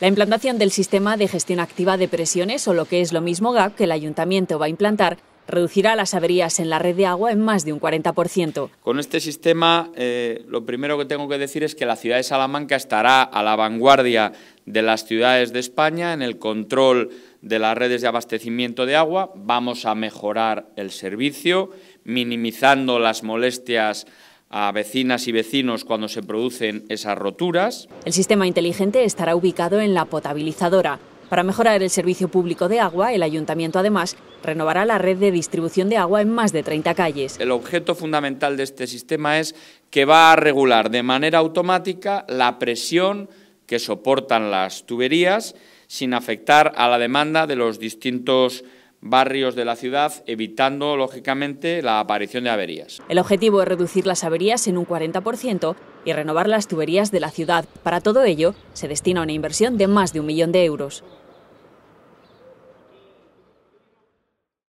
La implantación del sistema de gestión activa de presiones, o lo que es lo mismo GAP, que el ayuntamiento va a implantar, reducirá las averías en la red de agua en más de un 40%. Con este sistema, eh, lo primero que tengo que decir es que la ciudad de Salamanca estará a la vanguardia de las ciudades de España en el control de las redes de abastecimiento de agua. Vamos a mejorar el servicio, minimizando las molestias a vecinas y vecinos cuando se producen esas roturas. El sistema inteligente estará ubicado en la potabilizadora. Para mejorar el servicio público de agua, el ayuntamiento además renovará la red de distribución de agua en más de 30 calles. El objeto fundamental de este sistema es que va a regular de manera automática la presión que soportan las tuberías sin afectar a la demanda de los distintos barrios de la ciudad, evitando, lógicamente, la aparición de averías. El objetivo es reducir las averías en un 40% y renovar las tuberías de la ciudad. Para todo ello, se destina una inversión de más de un millón de euros.